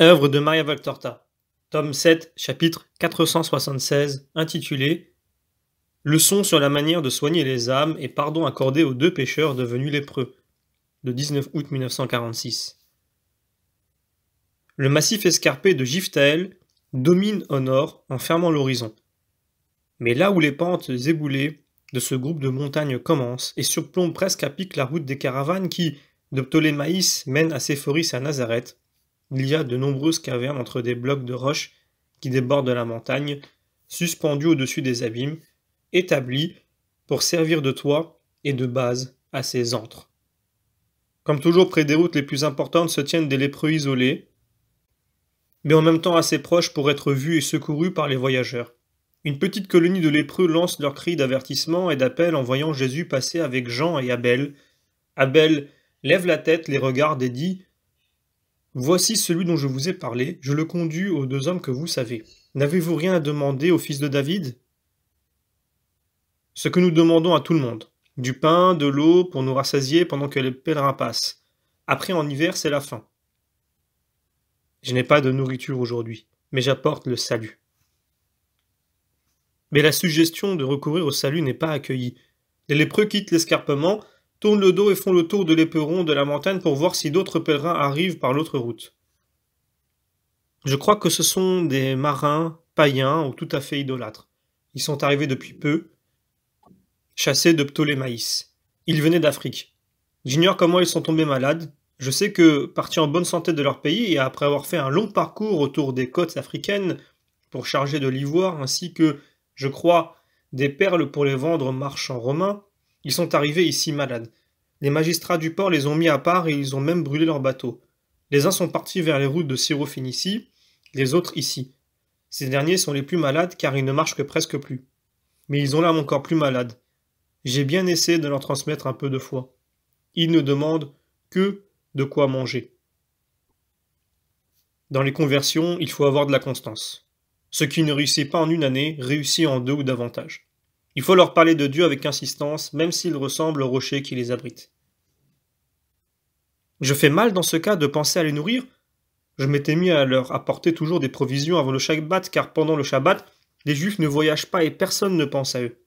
Œuvre de Maria Valtorta, tome 7, chapitre 476, intitulé Leçon sur la manière de soigner les âmes et pardon accordé aux deux pêcheurs devenus lépreux, de 19 août 1946. Le massif escarpé de Giftael domine au nord en fermant l'horizon. Mais là où les pentes éboulées de ce groupe de montagnes commencent et surplombent presque à pic la route des caravanes qui, de Ptolémaïs, mènent à Séphoris à Nazareth, il y a de nombreuses cavernes entre des blocs de roches qui débordent la montagne, suspendues au-dessus des abîmes, établies pour servir de toit et de base à ces antres. Comme toujours près des routes les plus importantes se tiennent des lépreux isolés, mais en même temps assez proches pour être vus et secourus par les voyageurs. Une petite colonie de lépreux lance leurs cris d'avertissement et d'appel en voyant Jésus passer avec Jean et Abel. Abel lève la tête, les regarde et dit Voici celui dont je vous ai parlé, je le conduis aux deux hommes que vous savez. N'avez-vous rien à demander au fils de David Ce que nous demandons à tout le monde du pain, de l'eau pour nous rassasier pendant que les pèlerins passent. Après, en hiver, c'est la faim. Je n'ai pas de nourriture aujourd'hui, mais j'apporte le salut. Mais la suggestion de recourir au salut n'est pas accueillie. Les lépreux quittent l'escarpement tournent le dos et font le tour de l'éperon de la montagne pour voir si d'autres pèlerins arrivent par l'autre route. Je crois que ce sont des marins païens ou tout à fait idolâtres. Ils sont arrivés depuis peu, chassés de Ptolémaïs. Ils venaient d'Afrique. J'ignore comment ils sont tombés malades. Je sais que, partis en bonne santé de leur pays et après avoir fait un long parcours autour des côtes africaines pour charger de l'ivoire ainsi que, je crois, des perles pour les vendre aux marchands romains, ils sont arrivés ici malades. Les magistrats du port les ont mis à part et ils ont même brûlé leur bateau. Les uns sont partis vers les routes de ici, les autres ici. Ces derniers sont les plus malades car ils ne marchent que presque plus. Mais ils ont l'âme encore plus malade. J'ai bien essayé de leur transmettre un peu de foi. Ils ne demandent que de quoi manger. Dans les conversions, il faut avoir de la constance. Ce qui ne réussit pas en une année réussit en deux ou davantage. Il faut leur parler de Dieu avec insistance, même s'ils ressemblent au rocher qui les abrite. Je fais mal dans ce cas de penser à les nourrir Je m'étais mis à leur apporter toujours des provisions avant le Shabbat, car pendant le Shabbat, les Juifs ne voyagent pas et personne ne pense à eux.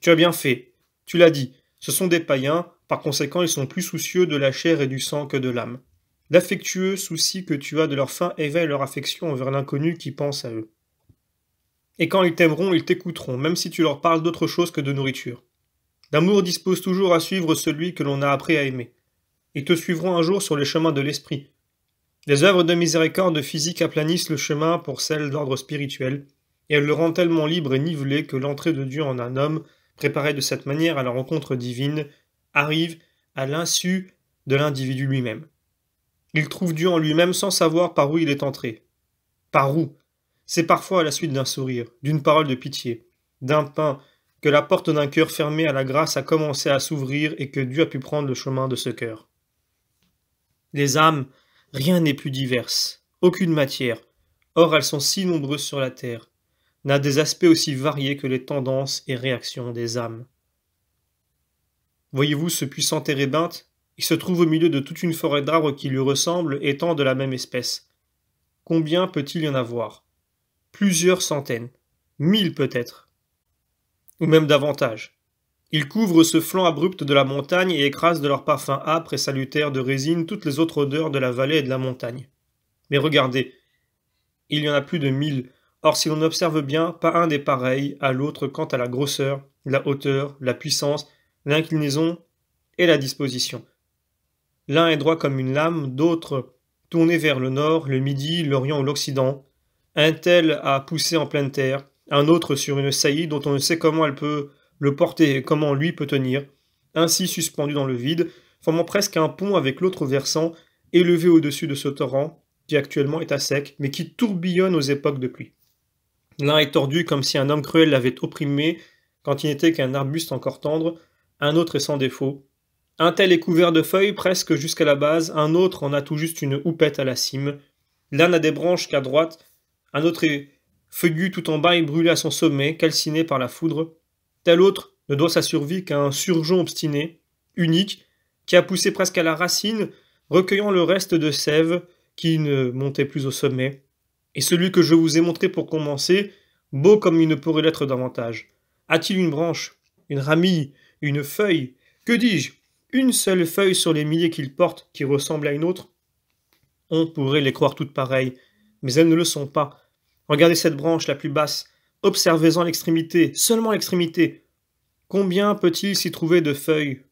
Tu as bien fait, tu l'as dit, ce sont des païens, par conséquent ils sont plus soucieux de la chair et du sang que de l'âme. L'affectueux souci que tu as de leur faim éveille leur affection envers l'inconnu qui pense à eux et quand ils t'aimeront, ils t'écouteront, même si tu leur parles d'autre chose que de nourriture. L'amour dispose toujours à suivre celui que l'on a appris à aimer. Ils te suivront un jour sur les chemins de l'esprit. Les œuvres de miséricorde physique aplanissent le chemin pour celles d'ordre spirituel, et elles le rendent tellement libre et nivelé que l'entrée de Dieu en un homme, préparé de cette manière à la rencontre divine, arrive à l'insu de l'individu lui-même. Il trouve Dieu en lui-même sans savoir par où il est entré. Par où c'est parfois à la suite d'un sourire, d'une parole de pitié, d'un pain, que la porte d'un cœur fermé à la grâce a commencé à s'ouvrir et que Dieu a pu prendre le chemin de ce cœur. Les âmes, rien n'est plus diverse, aucune matière, or elles sont si nombreuses sur la terre, n'a des aspects aussi variés que les tendances et réactions des âmes. Voyez-vous ce puissant térébinthe Il se trouve au milieu de toute une forêt d'arbres qui lui ressemblent étant de la même espèce. Combien peut-il y en avoir plusieurs centaines, mille peut-être, ou même davantage. Ils couvrent ce flanc abrupt de la montagne et écrasent de leur parfum âpre et salutaire de résine toutes les autres odeurs de la vallée et de la montagne. Mais regardez, il y en a plus de mille, or si l'on observe bien, pas un des pareils à l'autre quant à la grosseur, la hauteur, la puissance, l'inclinaison et la disposition. L'un est droit comme une lame, d'autres tournés vers le nord, le midi, l'orient ou l'occident, un tel a poussé en pleine terre, un autre sur une saillie dont on ne sait comment elle peut le porter et comment lui peut tenir, ainsi suspendu dans le vide, formant presque un pont avec l'autre versant, élevé au-dessus de ce torrent, qui actuellement est à sec, mais qui tourbillonne aux époques de pluie. L'un est tordu comme si un homme cruel l'avait opprimé quand il n'était qu'un arbuste encore tendre, un autre est sans défaut. Un tel est couvert de feuilles presque jusqu'à la base, un autre en a tout juste une houppette à la cime. L'un a des branches qu'à droite, un autre est feuillu tout en bas et brûlé à son sommet, calciné par la foudre. Tel autre ne doit sa survie qu'à un surgeon obstiné, unique, qui a poussé presque à la racine, recueillant le reste de sève qui ne montait plus au sommet. Et celui que je vous ai montré pour commencer, beau comme il ne pourrait l'être davantage. A-t-il une branche, une ramille, une feuille Que dis-je Une seule feuille sur les milliers qu'il porte qui ressemble à une autre On pourrait les croire toutes pareilles, mais elles ne le sont pas. Regardez cette branche la plus basse, observez-en l'extrémité, seulement l'extrémité. Combien peut-il s'y trouver de feuilles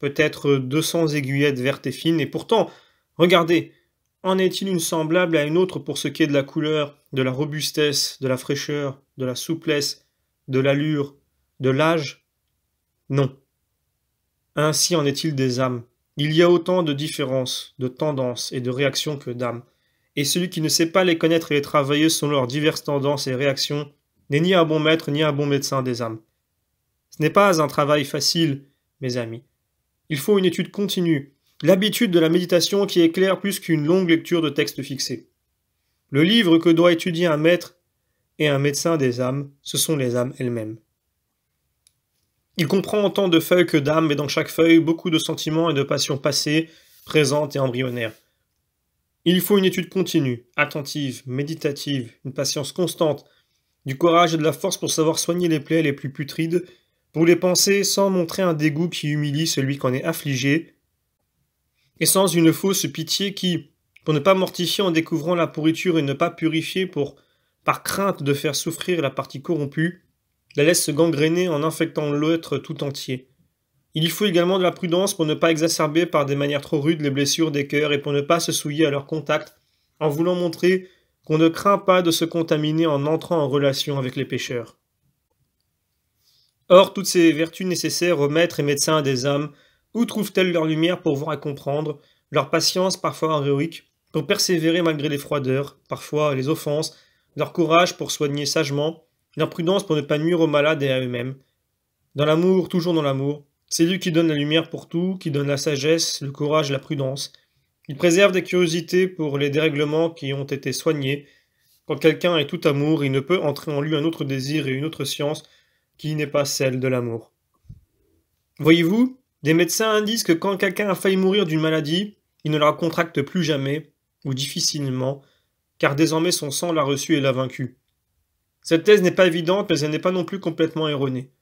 Peut-être 200 aiguillettes vertes et fines, et pourtant, regardez, en est-il une semblable à une autre pour ce qui est de la couleur, de la robustesse, de la fraîcheur, de la souplesse, de l'allure, de l'âge Non. Ainsi en est-il des âmes. Il y a autant de différences, de tendances et de réactions que d'âmes et celui qui ne sait pas les connaître et les travailler selon leurs diverses tendances et réactions n'est ni un bon maître ni un bon médecin des âmes. Ce n'est pas un travail facile, mes amis. Il faut une étude continue, l'habitude de la méditation qui éclaire plus qu'une longue lecture de textes fixés. Le livre que doit étudier un maître et un médecin des âmes, ce sont les âmes elles-mêmes. Il comprend autant de feuilles que d'âmes, et dans chaque feuille, beaucoup de sentiments et de passions passées, présentes et embryonnaires. Il faut une étude continue, attentive, méditative, une patience constante, du courage et de la force pour savoir soigner les plaies les plus putrides, pour les penser sans montrer un dégoût qui humilie celui qu'en est affligé, et sans une fausse pitié qui, pour ne pas mortifier en découvrant la pourriture et ne pas purifier pour, par crainte de faire souffrir la partie corrompue, la laisse se gangréner en infectant l'autre tout entier. Il y faut également de la prudence pour ne pas exacerber par des manières trop rudes les blessures des cœurs et pour ne pas se souiller à leur contact en voulant montrer qu'on ne craint pas de se contaminer en entrant en relation avec les pécheurs. Or, toutes ces vertus nécessaires aux maîtres et médecins des âmes, où trouvent-elles leur lumière pour voir et comprendre, leur patience parfois héroïque, pour persévérer malgré les froideurs, parfois les offenses, leur courage pour soigner sagement, leur prudence pour ne pas nuire aux malades et à eux-mêmes, dans l'amour, toujours dans l'amour, c'est lui qui donne la lumière pour tout, qui donne la sagesse, le courage, la prudence. Il préserve des curiosités pour les dérèglements qui ont été soignés. Quand quelqu'un est tout amour, il ne peut entrer en lui un autre désir et une autre science qui n'est pas celle de l'amour. Voyez-vous, des médecins indiquent que quand quelqu'un a failli mourir d'une maladie, il ne la contracte plus jamais, ou difficilement, car désormais son sang l'a reçu et l'a vaincu. Cette thèse n'est pas évidente, mais elle n'est pas non plus complètement erronée.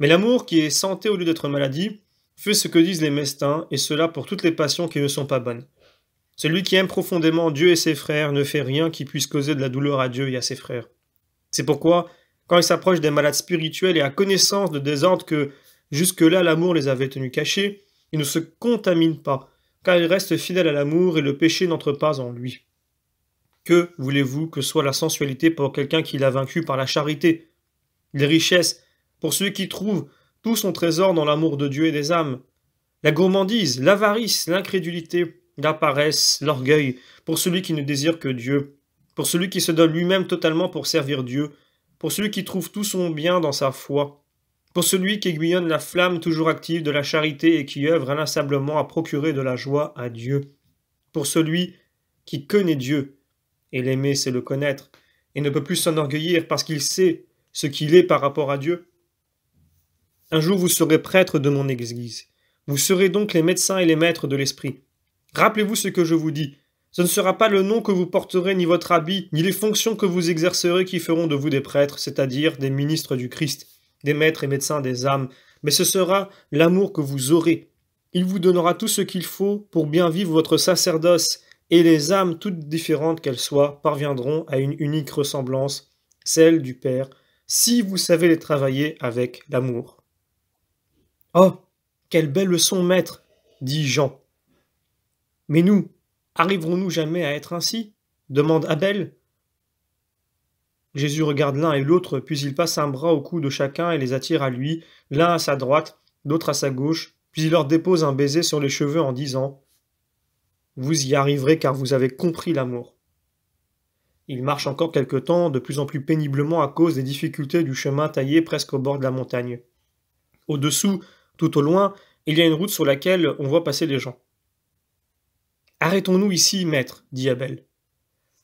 Mais l'amour qui est santé au lieu d'être maladie, fait ce que disent les mestins, et cela pour toutes les passions qui ne sont pas bonnes. Celui qui aime profondément Dieu et ses frères ne fait rien qui puisse causer de la douleur à Dieu et à ses frères. C'est pourquoi, quand il s'approche des malades spirituels et à connaissance de désordres que jusque-là l'amour les avait tenus cachés, il ne se contamine pas, car il reste fidèle à l'amour et le péché n'entre pas en lui. Que voulez-vous que soit la sensualité pour quelqu'un qui l'a vaincu par la charité Les richesses, pour celui qui trouve tout son trésor dans l'amour de Dieu et des âmes. La gourmandise, l'avarice, l'incrédulité, la paresse, l'orgueil, pour celui qui ne désire que Dieu, pour celui qui se donne lui-même totalement pour servir Dieu, pour celui qui trouve tout son bien dans sa foi, pour celui qui aiguillonne la flamme toujours active de la charité et qui œuvre inlassablement à procurer de la joie à Dieu, pour celui qui connaît Dieu, et l'aimer c'est le connaître, et ne peut plus s'enorgueillir parce qu'il sait ce qu'il est par rapport à Dieu, un jour vous serez prêtre de mon Église. Vous serez donc les médecins et les maîtres de l'Esprit. Rappelez-vous ce que je vous dis. Ce ne sera pas le nom que vous porterez, ni votre habit, ni les fonctions que vous exercerez qui feront de vous des prêtres, c'est-à-dire des ministres du Christ, des maîtres et médecins des âmes, mais ce sera l'amour que vous aurez. Il vous donnera tout ce qu'il faut pour bien vivre votre sacerdoce, et les âmes, toutes différentes qu'elles soient, parviendront à une unique ressemblance, celle du Père, si vous savez les travailler avec l'amour. Oh quelle belle leçon, maître dit Jean. Mais nous, arriverons-nous jamais à être ainsi demande Abel. Jésus regarde l'un et l'autre, puis il passe un bras au cou de chacun et les attire à lui, l'un à sa droite, l'autre à sa gauche, puis il leur dépose un baiser sur les cheveux en disant Vous y arriverez car vous avez compris l'amour. Il marche encore quelque temps, de plus en plus péniblement à cause des difficultés du chemin taillé presque au bord de la montagne. Au-dessous, tout au loin, il y a une route sur laquelle on voit passer des gens. Arrêtons-nous ici, maître, dit Abel.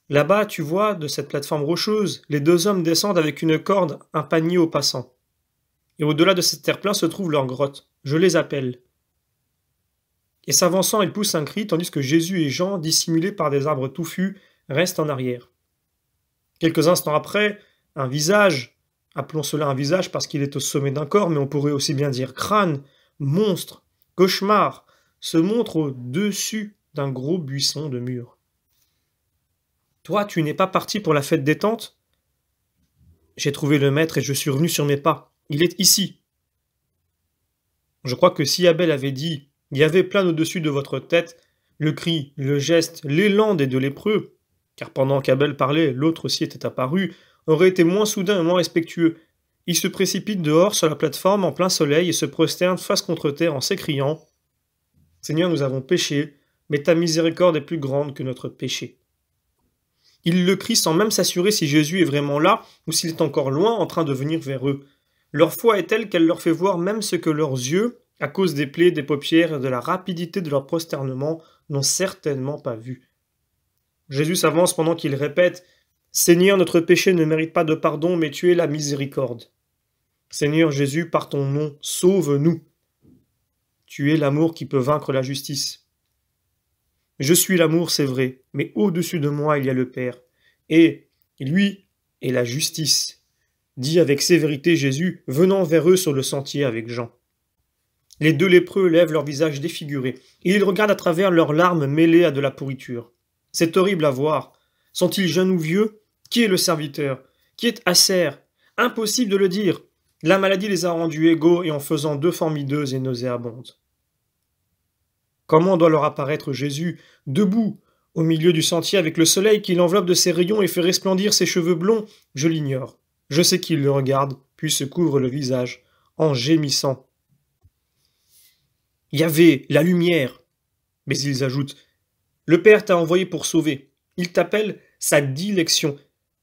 Là-bas, tu vois, de cette plateforme rocheuse, les deux hommes descendent avec une corde, un panier aux passants. Et au-delà de cette terre-plein se trouve leur grotte. Je les appelle. Et s'avançant, ils poussent un cri, tandis que Jésus et Jean, dissimulés par des arbres touffus, restent en arrière. Quelques instants après, un visage, Appelons cela un visage parce qu'il est au sommet d'un corps, mais on pourrait aussi bien dire crâne, monstre, cauchemar, se montre au-dessus d'un gros buisson de mur. « Toi, tu n'es pas parti pour la fête des tentes J'ai trouvé le maître et je suis revenu sur mes pas. Il est ici. Je crois que si Abel avait dit Il y avait plein au-dessus de votre tête, le cri, le geste, l'élan des deux lépreux, car pendant qu'Abel parlait, l'autre aussi était apparu, aurait été moins soudain et moins respectueux. Il se précipite dehors sur la plateforme en plein soleil et se prosterne face contre terre en s'écriant Seigneur, nous avons péché, mais ta miséricorde est plus grande que notre péché. Il le crie sans même s'assurer si Jésus est vraiment là ou s'il est encore loin en train de venir vers eux. Leur foi est telle qu'elle leur fait voir même ce que leurs yeux, à cause des plaies, des paupières et de la rapidité de leur prosternement, n'ont certainement pas vu. Jésus s'avance pendant qu'il répète Seigneur, notre péché ne mérite pas de pardon, mais tu es la miséricorde. Seigneur Jésus, par ton nom, sauve-nous. Tu es l'amour qui peut vaincre la justice. Je suis l'amour, c'est vrai, mais au-dessus de moi, il y a le Père. Et lui est la justice. Dit avec sévérité Jésus, venant vers eux sur le sentier avec Jean. Les deux lépreux lèvent leur visage défiguré, et ils regardent à travers leurs larmes mêlées à de la pourriture. C'est horrible à voir. Sont-ils jeunes ou vieux qui est le serviteur Qui est Acer Impossible de le dire. La maladie les a rendus égaux et en faisant deux formideuses et nauséabondes. Comment doit leur apparaître Jésus, debout, au milieu du sentier avec le soleil qui l'enveloppe de ses rayons et fait resplendir ses cheveux blonds Je l'ignore. Je sais qu'il le regarde, puis se couvre le visage, en gémissant. Il y avait la lumière Mais ils ajoutent Le Père t'a envoyé pour sauver. Il t'appelle sa dilection.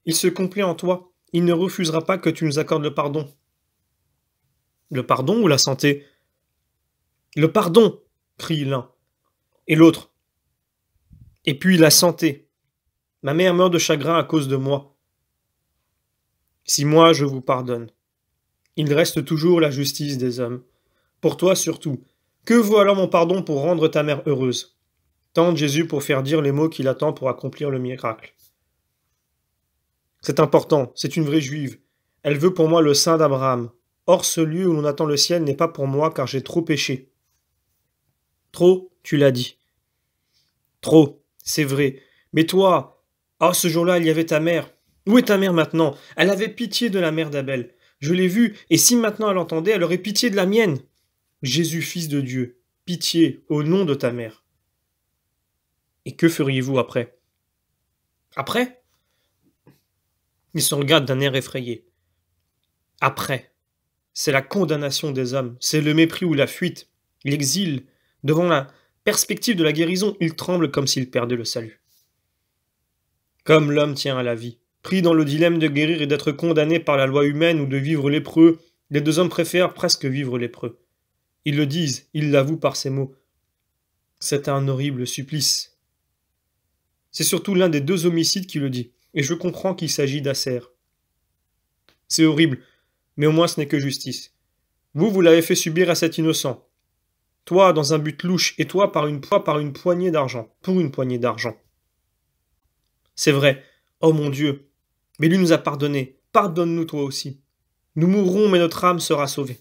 Il se complaît en toi. Il ne refusera pas que tu nous accordes le pardon. Le pardon ou la santé Le pardon crie l'un. Et l'autre Et puis la santé. Ma mère meurt de chagrin à cause de moi. Si moi je vous pardonne, il reste toujours la justice des hommes. Pour toi surtout, que vaut alors mon pardon pour rendre ta mère heureuse Tente Jésus pour faire dire les mots qu'il attend pour accomplir le miracle. C'est important, c'est une vraie juive. Elle veut pour moi le sein d'Abraham. Or ce lieu où l'on attend le ciel n'est pas pour moi car j'ai trop péché. Trop, tu l'as dit. Trop, c'est vrai. Mais toi, ah ce jour-là, il y avait ta mère. Où est ta mère maintenant Elle avait pitié de la mère d'Abel. Je l'ai vue, et si maintenant elle entendait, elle aurait pitié de la mienne. Jésus, fils de Dieu, pitié au nom de ta mère. Et que feriez-vous après Après il se regarde d'un air effrayé. Après, c'est la condamnation des hommes, c'est le mépris ou la fuite, l'exil. Devant la perspective de la guérison, il tremble comme s'il perdait le salut. Comme l'homme tient à la vie, pris dans le dilemme de guérir et d'être condamné par la loi humaine ou de vivre lépreux, les deux hommes préfèrent presque vivre lépreux. Ils le disent, ils l'avouent par ces mots. C'est un horrible supplice. C'est surtout l'un des deux homicides qui le dit et je comprends qu'il s'agit d'Acer. C'est horrible, mais au moins ce n'est que justice. Vous, vous l'avez fait subir à cet innocent. Toi, dans un but louche, et toi, par une par une poignée d'argent, pour une poignée d'argent. C'est vrai. Oh mon Dieu. Mais lui nous a pardonné. Pardonne-nous toi aussi. Nous mourrons, mais notre âme sera sauvée.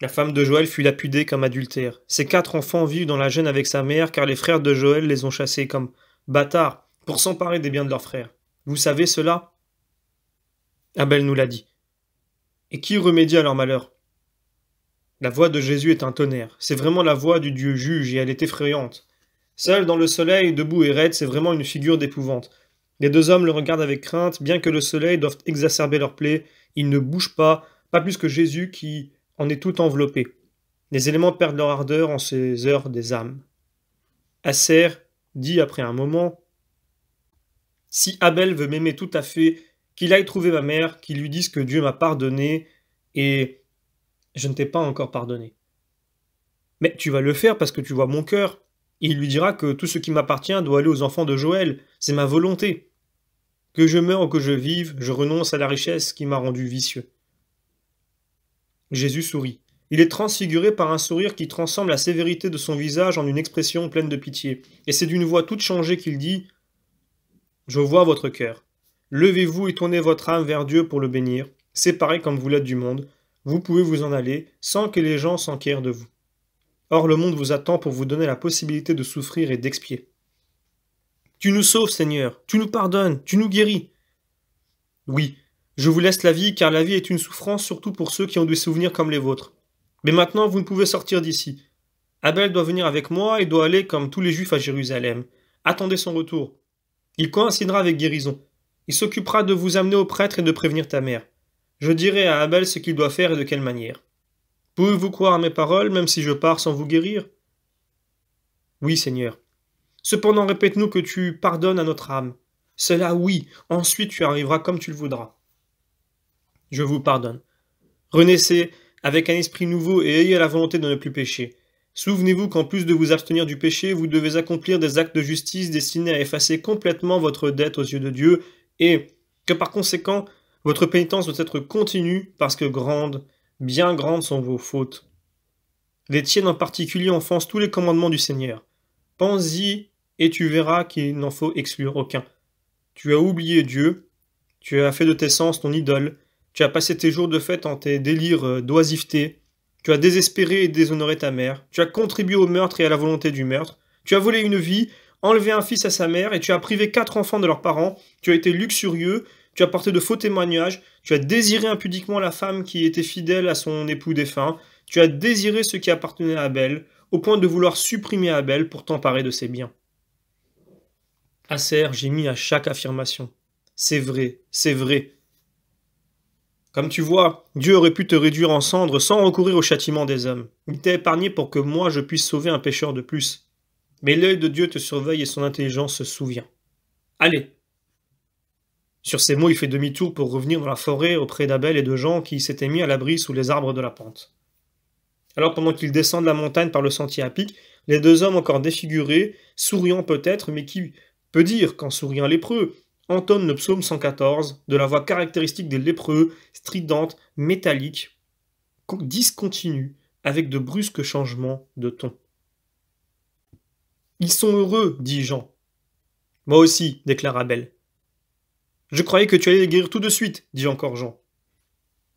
La femme de Joël fut lapidée comme adultère. Ses quatre enfants vivent dans la gêne avec sa mère, car les frères de Joël les ont chassés comme bâtards pour s'emparer des biens de leurs frères. Vous savez cela Abel nous l'a dit. Et qui remédie à leur malheur La voix de Jésus est un tonnerre, c'est vraiment la voix du Dieu juge et elle est effrayante. Seul dans le soleil, debout et raide, c'est vraiment une figure d'épouvante. Les deux hommes le regardent avec crainte, bien que le soleil doive exacerber leur plaie, ils ne bougent pas, pas plus que Jésus qui en est tout enveloppé. Les éléments perdent leur ardeur en ces heures des âmes. Acer dit après un moment si Abel veut m'aimer tout à fait, qu'il aille trouver ma mère, qu'il lui dise que Dieu m'a pardonné et je ne t'ai pas encore pardonné. Mais tu vas le faire parce que tu vois mon cœur. il lui dira que tout ce qui m'appartient doit aller aux enfants de Joël, c'est ma volonté. Que je meure ou que je vive, je renonce à la richesse qui m'a rendu vicieux. Jésus sourit. Il est transfiguré par un sourire qui transforme la sévérité de son visage en une expression pleine de pitié. Et c'est d'une voix toute changée qu'il dit je vois votre cœur. Levez-vous et tournez votre âme vers Dieu pour le bénir, Séparé comme vous l'êtes du monde, vous pouvez vous en aller sans que les gens s'enquièrent de vous. Or le monde vous attend pour vous donner la possibilité de souffrir et d'expier. Tu nous sauves, Seigneur, tu nous pardonnes, tu nous guéris. Oui, je vous laisse la vie, car la vie est une souffrance surtout pour ceux qui ont des souvenirs comme les vôtres. Mais maintenant vous ne pouvez sortir d'ici. Abel doit venir avec moi et doit aller comme tous les Juifs à Jérusalem. Attendez son retour. Il coïncidera avec guérison. Il s'occupera de vous amener au prêtre et de prévenir ta mère. Je dirai à Abel ce qu'il doit faire et de quelle manière. Pouvez-vous croire à mes paroles, même si je pars sans vous guérir Oui, Seigneur. Cependant, répète-nous que tu pardonnes à notre âme. Cela, oui, ensuite tu arriveras comme tu le voudras. Je vous pardonne. Renaissez avec un esprit nouveau et ayez la volonté de ne plus pécher. Souvenez-vous qu'en plus de vous abstenir du péché, vous devez accomplir des actes de justice destinés à effacer complètement votre dette aux yeux de Dieu, et que par conséquent, votre pénitence doit être continue parce que grandes, bien grandes sont vos fautes. Les tiennes en particulier enfoncent tous les commandements du Seigneur. Pense-y et tu verras qu'il n'en faut exclure aucun. Tu as oublié Dieu, tu as fait de tes sens ton idole, tu as passé tes jours de fête en tes délires d'oisiveté, tu as désespéré et déshonoré ta mère. Tu as contribué au meurtre et à la volonté du meurtre. Tu as volé une vie, enlevé un fils à sa mère et tu as privé quatre enfants de leurs parents. Tu as été luxurieux. Tu as porté de faux témoignages. Tu as désiré impudiquement la femme qui était fidèle à son époux défunt. Tu as désiré ce qui appartenait à Abel, au point de vouloir supprimer Abel pour t'emparer de ses biens. Acer mis à chaque affirmation. C'est vrai, c'est vrai, comme tu vois, Dieu aurait pu te réduire en cendres sans recourir au châtiment des hommes. Il t'a épargné pour que moi je puisse sauver un pécheur de plus. Mais l'œil de Dieu te surveille et son intelligence se souvient. Allez, sur ces mots, il fait demi-tour pour revenir dans la forêt auprès d'Abel et de Jean qui s'étaient mis à l'abri sous les arbres de la pente. Alors, pendant qu'ils descendent la montagne par le sentier à pic, les deux hommes encore défigurés, souriant peut-être, mais qui peut dire qu'en souriant lépreux, entonne le psaume 114 de la voix caractéristique des lépreux, stridente, métallique, discontinue, avec de brusques changements de ton. Ils sont heureux, dit Jean. Moi aussi, déclare Abel. Je croyais que tu allais les guérir tout de suite, dit encore Jean.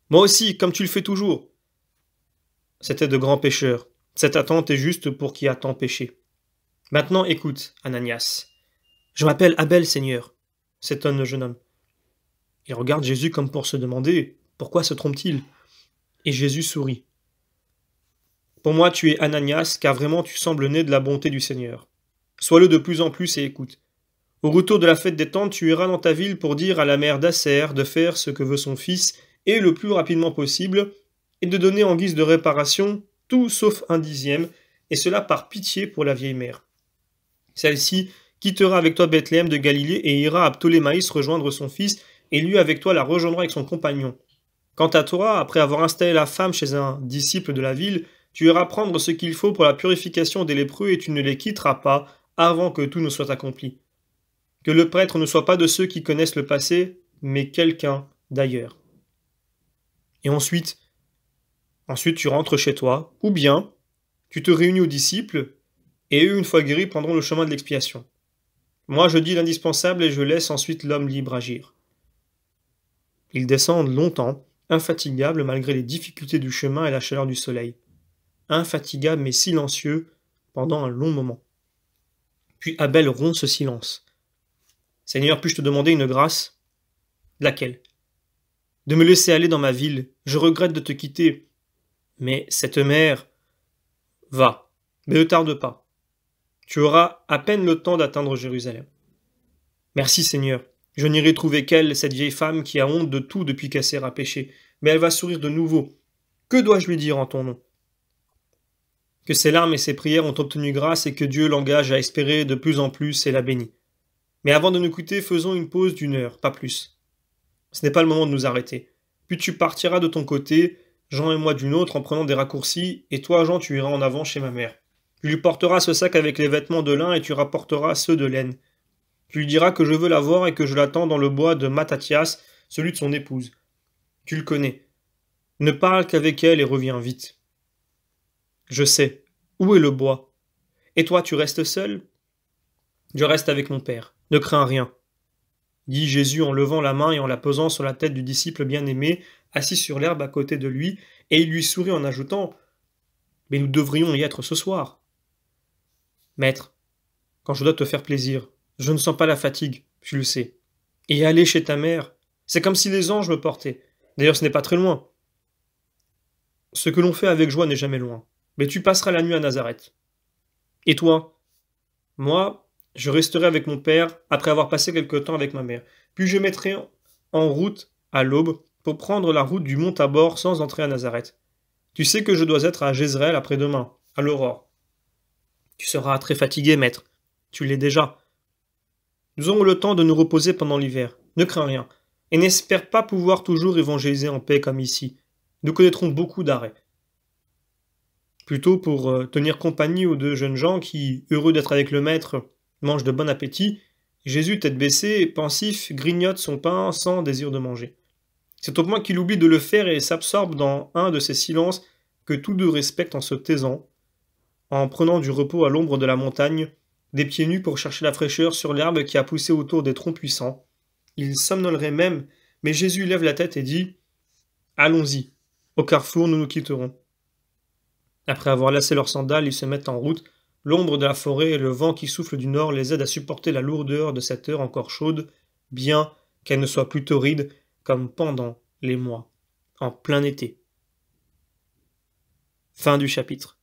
Moi aussi, comme tu le fais toujours. C'était de grands pécheurs. Cette attente est juste pour qui a tant péché. Maintenant écoute, Ananias. Je m'appelle Abel, Seigneur s'étonne le jeune homme. Il regarde Jésus comme pour se demander pourquoi se trompe-t-il Et Jésus sourit. Pour moi, tu es Ananias, car vraiment tu sembles né de la bonté du Seigneur. Sois-le de plus en plus et écoute. Au retour de la fête des tentes, tu iras dans ta ville pour dire à la mère d'Asser de faire ce que veut son fils, et le plus rapidement possible, et de donner en guise de réparation tout sauf un dixième, et cela par pitié pour la vieille mère. Celle-ci quittera avec toi Bethléem de Galilée et ira à Ptolémaïs rejoindre son fils, et lui avec toi la rejoindra avec son compagnon. Quant à toi, après avoir installé la femme chez un disciple de la ville, tu iras prendre ce qu'il faut pour la purification des lépreux et tu ne les quitteras pas avant que tout ne soit accompli. Que le prêtre ne soit pas de ceux qui connaissent le passé, mais quelqu'un d'ailleurs. Et ensuite, ensuite tu rentres chez toi, ou bien tu te réunis aux disciples, et eux, une fois guéris, prendront le chemin de l'expiation. Moi, je dis l'indispensable et je laisse ensuite l'homme libre agir. Ils descendent longtemps, infatigables malgré les difficultés du chemin et la chaleur du soleil. Infatigables mais silencieux pendant un long moment. Puis Abel rompt ce silence. Seigneur, puis-je te demander une grâce Laquelle De me laisser aller dans ma ville. Je regrette de te quitter. Mais cette mère. Va, mais ne tarde pas tu auras à peine le temps d'atteindre Jérusalem. Merci Seigneur, je n'irai trouver qu'elle, cette vieille femme qui a honte de tout depuis qu'elle a péché, mais elle va sourire de nouveau. Que dois-je lui dire en ton nom Que ses larmes et ses prières ont obtenu grâce et que Dieu l'engage à espérer de plus en plus et la bénit. Mais avant de nous quitter, faisons une pause d'une heure, pas plus. Ce n'est pas le moment de nous arrêter. Puis tu partiras de ton côté, Jean et moi d'une autre en prenant des raccourcis, et toi, Jean, tu iras en avant chez ma mère. Tu lui porteras ce sac avec les vêtements de lin et tu rapporteras ceux de laine. Tu lui diras que je veux la voir et que je l'attends dans le bois de Matathias, celui de son épouse. Tu le connais. Ne parle qu'avec elle et reviens vite. Je sais. Où est le bois Et toi, tu restes seul Je reste avec mon père. Ne crains rien. Dit Jésus en levant la main et en la posant sur la tête du disciple bien-aimé, assis sur l'herbe à côté de lui, et il lui sourit en ajoutant Mais nous devrions y être ce soir. Maître, quand je dois te faire plaisir, je ne sens pas la fatigue, tu le sais. Et aller chez ta mère, c'est comme si les anges me portaient. D'ailleurs, ce n'est pas très loin. Ce que l'on fait avec joie n'est jamais loin. Mais tu passeras la nuit à Nazareth. Et toi Moi, je resterai avec mon père après avoir passé quelque temps avec ma mère. Puis je mettrai en route à l'aube pour prendre la route du mont Tabor sans entrer à Nazareth. Tu sais que je dois être à Jézreel après-demain, à l'aurore. Tu seras très fatigué, maître. Tu l'es déjà. Nous aurons le temps de nous reposer pendant l'hiver. Ne crains rien. Et n'espère pas pouvoir toujours évangéliser en paix comme ici. Nous connaîtrons beaucoup d'arrêts. Plutôt pour euh, tenir compagnie aux deux jeunes gens qui, heureux d'être avec le maître, mangent de bon appétit, Jésus, tête baissée, pensif, grignote son pain sans désir de manger. C'est au point qu'il oublie de le faire et s'absorbe dans un de ces silences que tous deux respectent en se taisant, en prenant du repos à l'ombre de la montagne, des pieds nus pour chercher la fraîcheur sur l'herbe qui a poussé autour des troncs puissants. Ils somnoleraient même, mais Jésus lève la tête et dit Allons-y, au carrefour nous nous quitterons. Après avoir lassé leurs sandales, ils se mettent en route. L'ombre de la forêt et le vent qui souffle du nord les aident à supporter la lourdeur de cette heure encore chaude, bien qu'elle ne soit plus torride comme pendant les mois, en plein été. Fin du chapitre.